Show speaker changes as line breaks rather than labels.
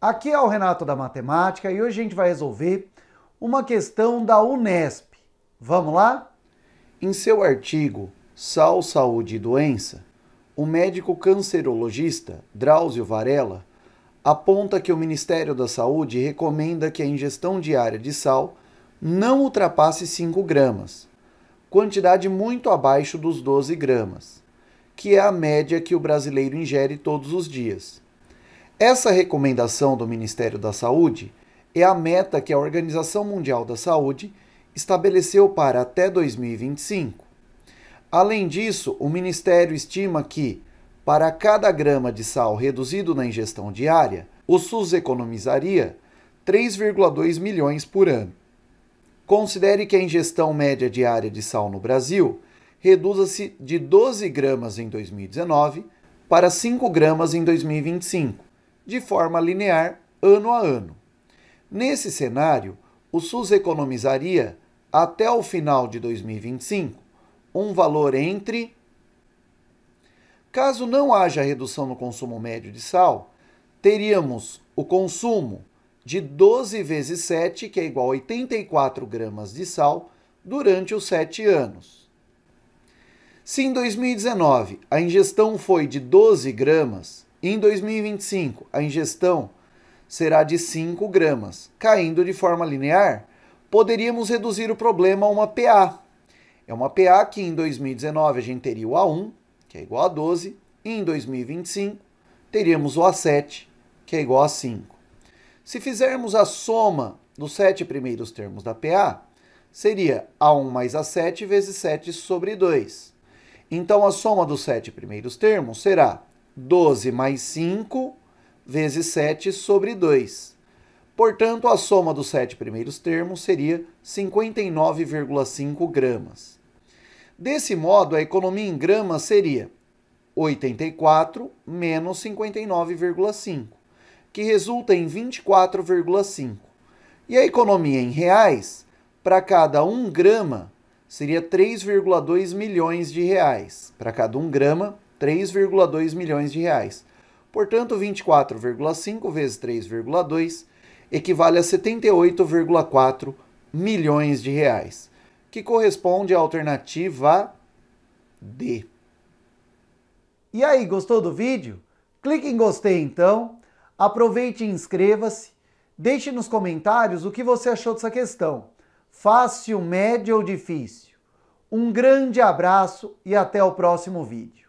Aqui é o Renato da Matemática e hoje a gente vai resolver uma questão da Unesp. Vamos lá? Em seu artigo Sal, Saúde e Doença, o médico cancerologista Drauzio Varela aponta que o Ministério da Saúde recomenda que a ingestão diária de sal não ultrapasse 5 gramas, quantidade muito abaixo dos 12 gramas, que é a média que o brasileiro ingere todos os dias. Essa recomendação do Ministério da Saúde é a meta que a Organização Mundial da Saúde estabeleceu para até 2025. Além disso, o Ministério estima que, para cada grama de sal reduzido na ingestão diária, o SUS economizaria 3,2 milhões por ano. Considere que a ingestão média diária de sal no Brasil reduza-se de 12 gramas em 2019 para 5 gramas em 2025 de forma linear ano a ano. Nesse cenário, o SUS economizaria, até o final de 2025, um valor entre. Caso não haja redução no consumo médio de sal, teríamos o consumo de 12 vezes 7, que é igual a 84 gramas de sal, durante os 7 anos. Se em 2019 a ingestão foi de 12 gramas, em 2025, a ingestão será de 5 gramas. Caindo de forma linear, poderíamos reduzir o problema a uma PA. É uma PA que em 2019 a gente teria o A1, que é igual a 12, e em 2025 teríamos o A7, que é igual a 5. Se fizermos a soma dos sete primeiros termos da PA, seria A1 mais A7 vezes 7 sobre 2. Então, a soma dos sete primeiros termos será 12 mais 5 vezes 7 sobre 2. Portanto, a soma dos sete primeiros termos seria 59,5 gramas. Desse modo, a economia em gramas seria 84 menos 59,5, que resulta em 24,5. E a economia em reais, para cada 1 grama, seria 3,2 milhões de reais. Para cada 1 grama, 3,2 milhões de reais. Portanto, 24,5 vezes 3,2 equivale a 78,4 milhões de reais, que corresponde à alternativa D. E aí, gostou do vídeo? Clique em gostei então, aproveite e inscreva-se, deixe nos comentários o que você achou dessa questão, fácil, médio ou difícil. Um grande abraço e até o próximo vídeo.